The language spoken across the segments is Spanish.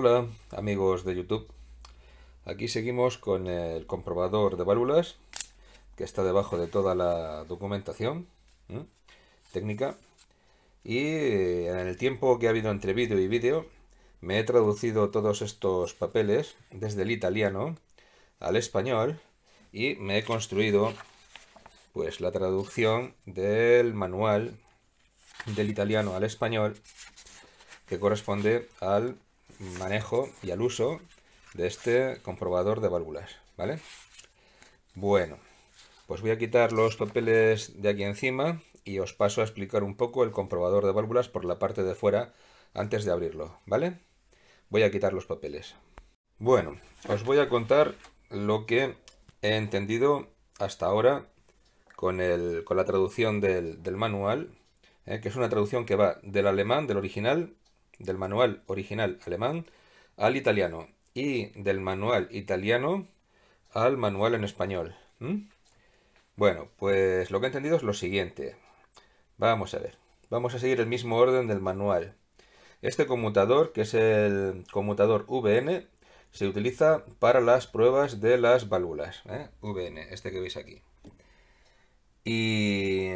Hola amigos de YouTube, aquí seguimos con el comprobador de válvulas que está debajo de toda la documentación técnica y eh, en el tiempo que ha habido entre vídeo y vídeo me he traducido todos estos papeles desde el italiano al español y me he construido pues la traducción del manual del italiano al español que corresponde al manejo y al uso de este comprobador de válvulas, ¿vale? Bueno, pues voy a quitar los papeles de aquí encima y os paso a explicar un poco el comprobador de válvulas por la parte de fuera antes de abrirlo, ¿vale? Voy a quitar los papeles. Bueno, os voy a contar lo que he entendido hasta ahora con, con la traducción del, manual, ¿eh? que es una traducción que va del alemán, del original, del manual original alemán al italiano y del manual italiano al manual en español. Bueno, pues lo que he entendido es lo siguiente. Vamos a ver. Vamos a seguir el mismo orden del manual. Este conmutador, que es el conmutador VN, se utiliza para las pruebas de las válvulas. ¿eh? VN, este que veis aquí. Y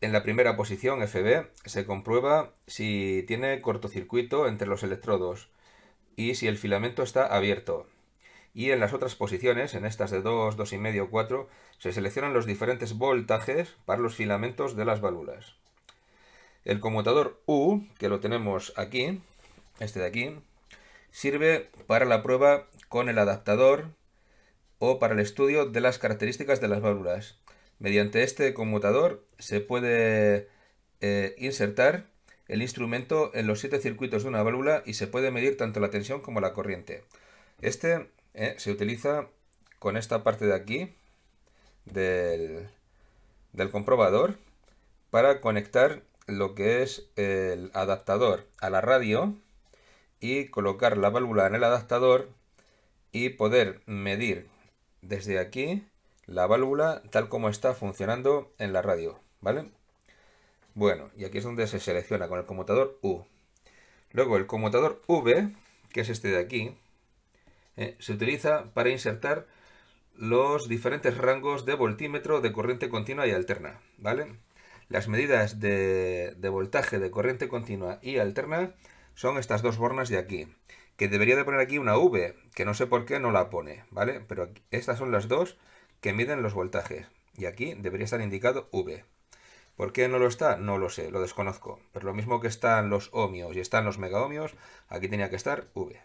en la primera posición, FB, se comprueba si tiene cortocircuito entre los electrodos y si el filamento está abierto. Y en las otras posiciones, en estas de 2, 2,5, 4, se seleccionan los diferentes voltajes para los filamentos de las válvulas. El conmutador U, que lo tenemos aquí, este de aquí, sirve para la prueba con el adaptador o para el estudio de las características de las válvulas. Mediante este conmutador se puede eh, insertar el instrumento en los siete circuitos de una válvula y se puede medir tanto la tensión como la corriente. Este eh, se utiliza con esta parte de aquí del, del comprobador para conectar lo que es el adaptador a la radio y colocar la válvula en el adaptador y poder medir desde aquí la válvula tal como está funcionando en la radio, ¿vale? Bueno, y aquí es donde se selecciona con el conmutador U. Luego el conmutador V, que es este de aquí, eh, se utiliza para insertar los diferentes rangos de voltímetro de corriente continua y alterna, ¿vale? Las medidas de, voltaje de corriente continua y alterna son estas dos bornas de aquí, que debería de poner aquí una V, que no sé por qué no la pone, ¿vale? Pero estas son las dos que miden los voltajes. Y aquí debería estar indicado V. ¿Por qué no lo está? No lo sé, lo desconozco. Pero lo mismo que están los ohmios y están los megaohmios, aquí tenía que estar V.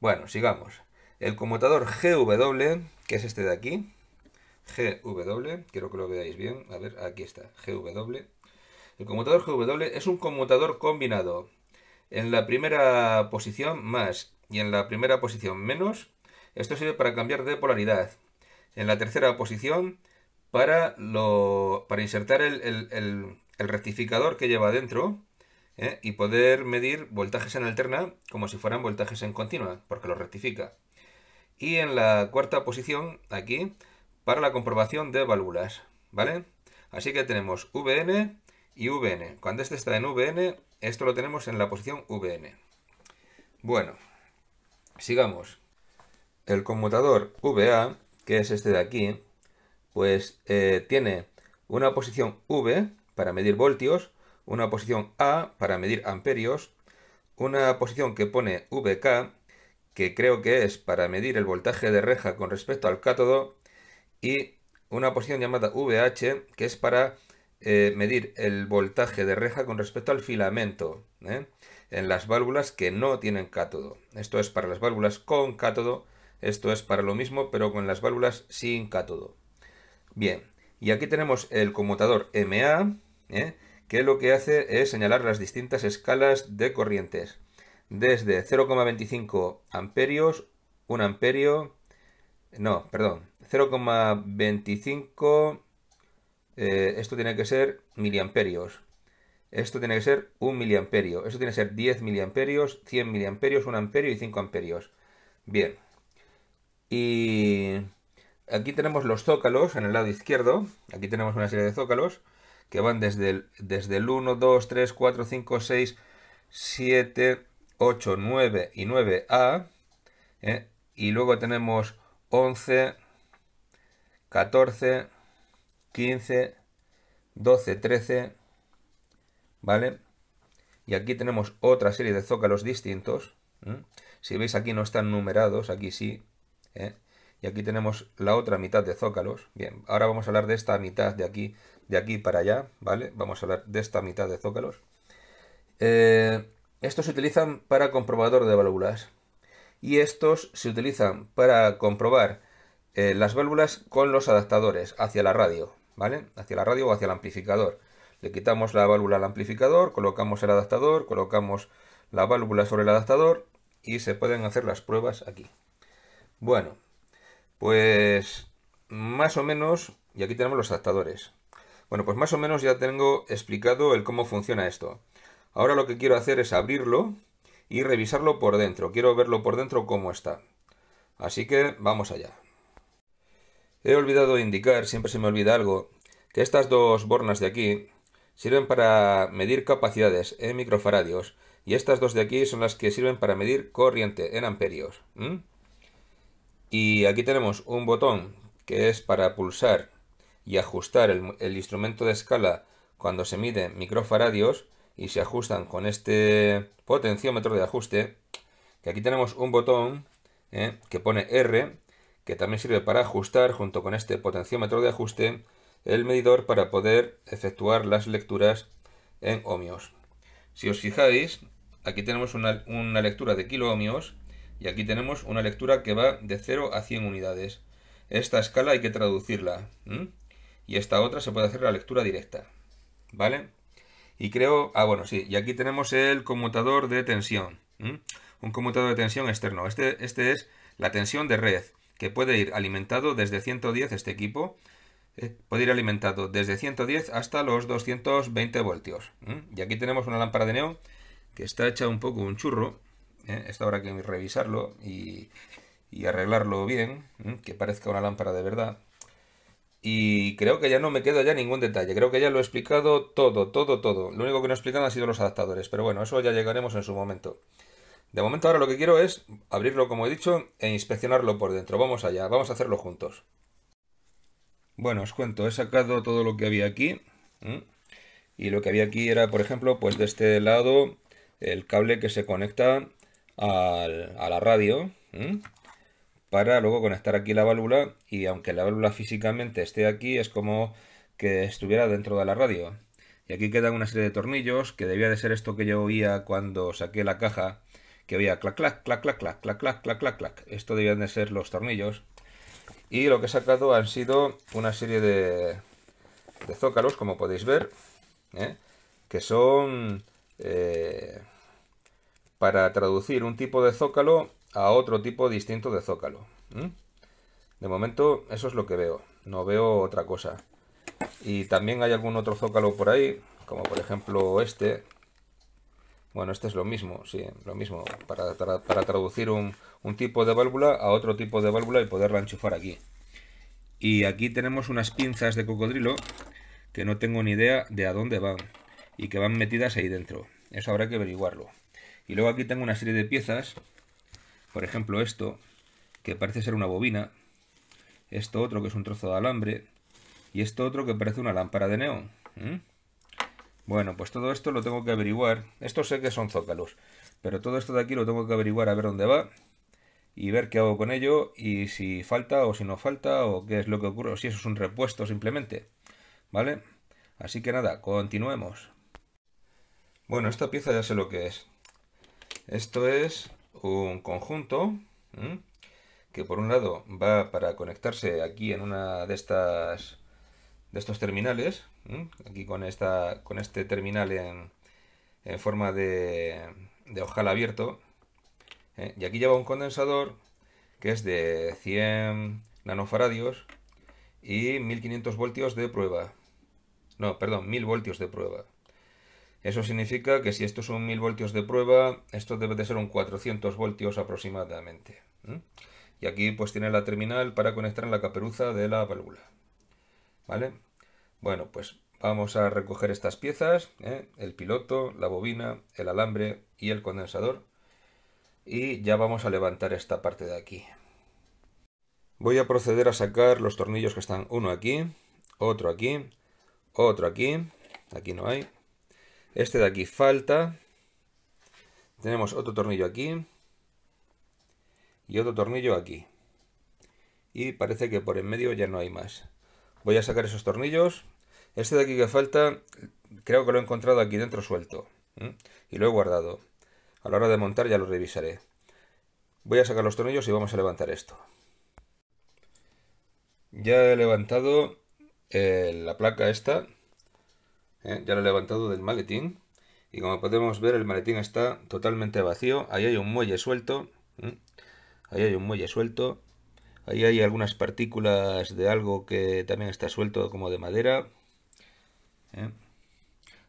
Bueno, sigamos. El conmutador GW, que es este de aquí, GW, quiero que lo veáis bien, a ver, aquí está, GW. El conmutador GW es un conmutador combinado en la primera posición más y en la primera posición menos. Esto sirve para cambiar de polaridad en la tercera posición para, para insertar el, rectificador que lleva dentro ¿eh? y poder medir voltajes en alterna como si fueran voltajes en continua, porque lo rectifica. Y en la cuarta posición, aquí, para la comprobación de válvulas, ¿vale? Así que tenemos VN y VN. Cuando este está en VN, esto lo tenemos en la posición VN. Bueno, sigamos. El conmutador VA que es este de aquí, pues eh, tiene una posición V para medir voltios, una posición A para medir amperios, una posición que pone VK, que creo que es para medir el voltaje de reja con respecto al cátodo, y una posición llamada VH, que es para eh, medir el voltaje de reja con respecto al filamento ¿eh? en las válvulas que no tienen cátodo. Esto es para las válvulas con cátodo esto es para lo mismo, pero con las válvulas sin cátodo. Bien, y aquí tenemos el conmutador MA, ¿eh? que lo que hace es señalar las distintas escalas de corrientes. Desde 0,25 amperios, 1 amperio, no, perdón, 0,25, eh, esto tiene que ser miliamperios. Esto tiene que ser 1 miliamperio. Esto tiene que ser 10 miliamperios, 100 miliamperios, 1 amperio y 5 amperios. Bien, y aquí tenemos los zócalos en el lado izquierdo. Aquí tenemos una serie de zócalos que van desde el, desde el 1, 2, 3, 4, 5, 6, 7, 8, 9 y 9A. ¿eh? Y luego tenemos 11, 14, 15, 12, 13. ¿Vale? Y aquí tenemos otra serie de zócalos distintos. Si veis aquí no están numerados, aquí sí. ¿eh? Y aquí tenemos la otra mitad de zócalos. Bien, ahora vamos a hablar de esta mitad de aquí, de aquí para allá, ¿vale? Vamos a hablar de esta mitad de zócalos. Eh, estos se utilizan para comprobador de válvulas. Y estos se utilizan para comprobar eh, las válvulas con los adaptadores hacia la radio, ¿vale? Hacia la radio o hacia el amplificador. Le quitamos la válvula al amplificador, colocamos el adaptador, colocamos la válvula sobre el adaptador y se pueden hacer las pruebas aquí. Bueno, pues más o menos, y aquí tenemos los adaptadores. Bueno, pues más o menos ya tengo explicado el cómo funciona esto. Ahora lo que quiero hacer es abrirlo y revisarlo por dentro. Quiero verlo por dentro cómo está. Así que vamos allá. He olvidado indicar, siempre se me olvida algo, que estas dos bornas de aquí sirven para medir capacidades en microfaradios y estas dos de aquí son las que sirven para medir corriente en amperios. Y aquí tenemos un botón que es para pulsar y ajustar el, instrumento de escala cuando se mide microfaradios y se ajustan con este potenciómetro de ajuste. Que aquí tenemos un botón eh, que pone R, que también sirve para ajustar junto con este potenciómetro de ajuste el medidor para poder efectuar las lecturas en ohmios. Si os fijáis, aquí tenemos una, una lectura de kiloohmios y aquí tenemos una lectura que va de 0 a 100 unidades. Esta escala hay que traducirla. Y esta otra se puede hacer la lectura directa. ¿Vale? Y creo... Ah, bueno, sí. Y aquí tenemos el conmutador de tensión. Un conmutador de tensión externo. Este, este es la tensión de red, que puede ir alimentado desde 110 este equipo. Eh, puede ir alimentado desde 110 hasta los 220 voltios. Y aquí tenemos una lámpara de neón que está hecha un poco un churro esta ¿eh? esto habrá que revisarlo y, arreglarlo bien, que parezca una lámpara de verdad. Y creo que ya no me queda ya ningún detalle, creo que ya lo he explicado todo, todo, todo. Lo único que no he explicado han sido los adaptadores, pero bueno, eso ya llegaremos en su momento. De momento ahora lo que quiero es abrirlo como he dicho e inspeccionarlo por dentro. Vamos allá, vamos a hacerlo juntos. Bueno, os cuento, he sacado todo lo que había aquí. Y lo que había aquí era, por ejemplo, pues de este lado el cable que se conecta a la radio para luego conectar aquí la válvula y aunque la válvula físicamente esté aquí es como que estuviera dentro de la radio. Y aquí quedan una serie de tornillos que debía de ser esto que yo oía cuando saqué la caja, que oía clac clac clac clac clac clac clac clac clac Esto debían de ser los tornillos. Y lo que he sacado han sido una serie de, de zócalos, como podéis ver, ¿eh? que son eh, para traducir un tipo de zócalo a otro tipo distinto de zócalo. De momento eso es lo que veo, no veo otra cosa. Y también hay algún otro zócalo por ahí, como por ejemplo este. Bueno, este es lo mismo, sí, lo mismo, para, traducir un, un tipo de válvula a otro tipo de válvula y poderla enchufar aquí. Y aquí tenemos unas pinzas de cocodrilo que no tengo ni idea de a dónde van y que van metidas ahí dentro. Eso habrá que averiguarlo. Y luego aquí tengo una serie de piezas, por ejemplo esto, que parece ser una bobina, esto otro que es un trozo de alambre, y esto otro que parece una lámpara de neón. Bueno, pues todo esto lo tengo que averiguar. Esto sé que son zócalos, pero todo esto de aquí lo tengo que averiguar a ver dónde va y ver qué hago con ello y si falta o si no falta o qué es lo que ocurre o si eso es un repuesto simplemente. ¿Vale? Así que nada, continuemos. Bueno, esta pieza ya sé lo que es. Esto es un conjunto que por un lado va para conectarse aquí en una de estas de estos terminales, aquí con esta con este terminal en, forma de, ojal abierto, ¿eh? y aquí lleva un condensador que es de 100 nanofaradios y 1500 voltios de prueba. No, perdón, 1000 voltios de prueba. Eso significa que si es son 1000 voltios de prueba, esto debe de ser un 400 voltios aproximadamente. Y aquí pues tiene la terminal para conectar en la caperuza de la válvula. ¿Vale? Bueno, pues vamos a recoger estas piezas, ¿eh? el piloto, la bobina, el alambre y el condensador. Y ya vamos a levantar esta parte de aquí. Voy a proceder a sacar los tornillos que están uno aquí, otro aquí, otro aquí, aquí no hay, este de aquí falta. Tenemos otro tornillo aquí. Y otro tornillo aquí. Y parece que por en medio ya no hay más. Voy a sacar esos tornillos. Este de aquí que falta, creo que lo he encontrado aquí dentro suelto. Y lo he guardado. A la hora de montar ya lo revisaré. Voy a sacar los tornillos y vamos a levantar esto. Ya he levantado eh, la placa esta ¿eh? ya lo he levantado del maletín y como podemos ver el maletín está totalmente vacío, ahí hay un muelle suelto, ¿eh? ahí hay un muelle suelto, ahí hay algunas partículas de algo que también está suelto como de madera, ¿eh?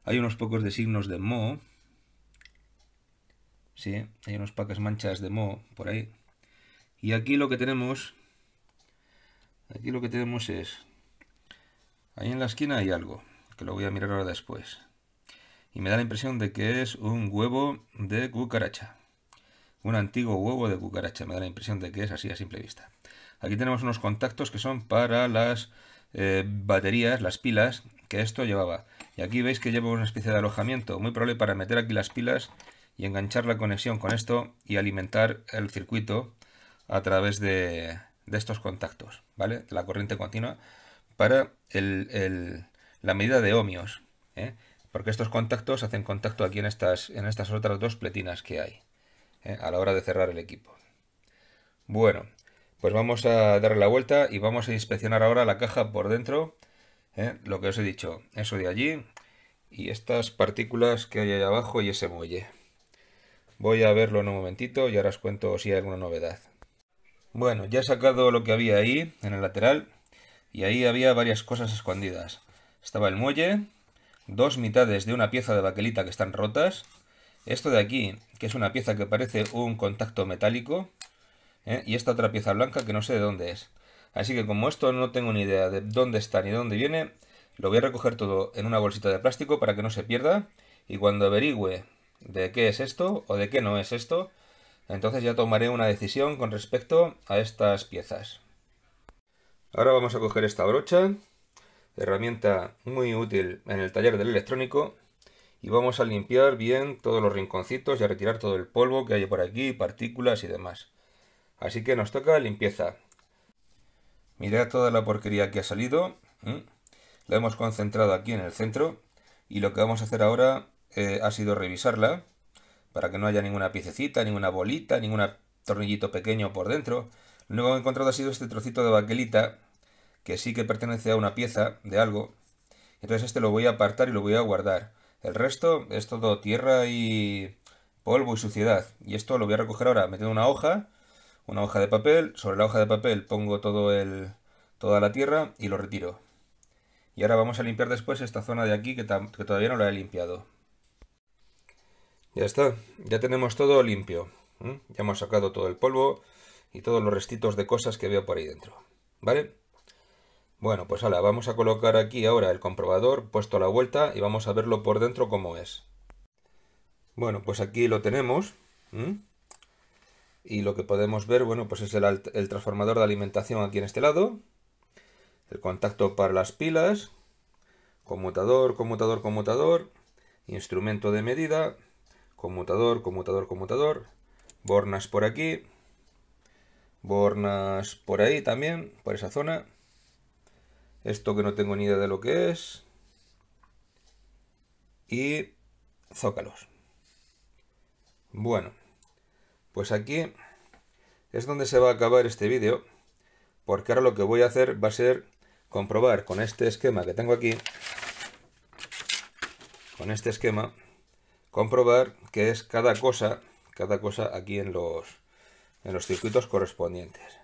hay unos pocos de signos de moho, sí, hay unos pocas manchas de moho por ahí, y aquí lo que tenemos, aquí lo que tenemos es, ahí en la esquina hay algo, que lo voy a mirar ahora después. Y me da la impresión de que es un huevo de cucaracha. Un antiguo huevo de cucaracha. Me da la impresión de que es así a simple vista. Aquí tenemos unos contactos que son para las eh, baterías, las pilas, que esto llevaba. Y aquí veis que lleva una especie de alojamiento, muy probable para meter aquí las pilas y enganchar la conexión con esto y alimentar el circuito a través de, estos contactos, ¿vale? la corriente continua para el, la medida de ohmios, ¿eh? porque estos contactos hacen contacto aquí en estas, en estas otras dos pletinas que hay ¿eh? a la hora de cerrar el equipo. Bueno, pues vamos a darle la vuelta y vamos a inspeccionar ahora la caja por dentro, ¿eh? lo que os he dicho, eso de allí y estas partículas que hay ahí abajo y ese muelle. Voy a verlo en un momentito y ahora os cuento si hay alguna novedad. Bueno, ya he sacado lo que había ahí, en el lateral, y ahí había varias cosas escondidas. Estaba el muelle, dos mitades de una pieza de baquelita que están rotas, esto de aquí, que es una pieza que parece un contacto metálico, ¿eh? y esta otra pieza blanca que no sé de dónde es. Así que como esto no tengo ni idea de dónde está ni de dónde viene, lo voy a recoger todo en una bolsita de plástico para que no se pierda, y cuando averigüe de qué es esto o de qué no es esto, entonces ya tomaré una decisión con respecto a estas piezas. Ahora vamos a coger esta brocha herramienta muy útil en el taller del electrónico y vamos a limpiar bien todos los rinconcitos y a retirar todo el polvo que hay por aquí, partículas y demás. Así que nos toca limpieza. Mirad toda la porquería que ha salido. La hemos concentrado aquí en el centro y lo que vamos a hacer ahora eh, ha sido revisarla para que no haya ninguna piececita, ninguna bolita, ningún tornillito pequeño por dentro. Lo que he encontrado ha sido este trocito de baquelita que sí que pertenece a una pieza de algo. Entonces este lo voy a apartar y lo voy a guardar. El resto es todo tierra y polvo y suciedad. Y esto lo voy a recoger ahora metiendo una hoja, una hoja de papel. Sobre la hoja de papel pongo todo el, toda la tierra y lo retiro. Y ahora vamos a limpiar después esta zona de aquí que, todavía no la he limpiado. Ya está, ya tenemos todo limpio. Ya hemos sacado todo el polvo y todos los restitos de cosas que veo por ahí dentro. ¿Vale? Bueno, pues ahora vamos a colocar aquí ahora el comprobador puesto a la vuelta y vamos a verlo por dentro cómo es. Bueno, pues aquí lo tenemos. Y lo que podemos ver, bueno, pues es el, el transformador de alimentación aquí en este lado. El contacto para las pilas. Conmutador, conmutador, conmutador. Instrumento de medida. Conmutador, conmutador, conmutador. Bornas por aquí. Bornas por ahí también, por esa zona esto que no tengo ni idea de lo que es, y zócalos. Bueno, pues aquí es donde se va a acabar este vídeo, porque ahora lo que voy a hacer va a ser comprobar con este esquema que tengo aquí, con este esquema, comprobar que es cada cosa, cada cosa aquí en los, en los circuitos correspondientes.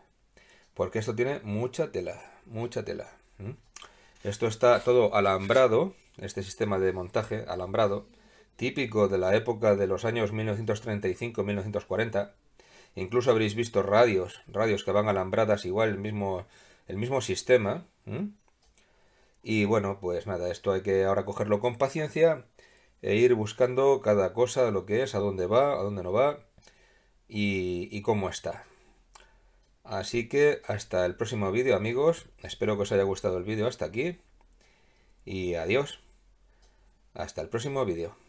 Porque esto tiene mucha tela, mucha tela. Esto está todo alambrado, este sistema de montaje alambrado, típico de la época de los años 1935-1940. Incluso habréis visto radios, radios que van alambradas igual, el mismo, el mismo sistema. Y bueno, pues nada, esto hay que ahora cogerlo con paciencia e ir buscando cada cosa, lo que es, a dónde va, a dónde no va y cómo está. Así que hasta el próximo vídeo amigos, espero que os haya gustado el vídeo hasta aquí y adiós. Hasta el próximo vídeo.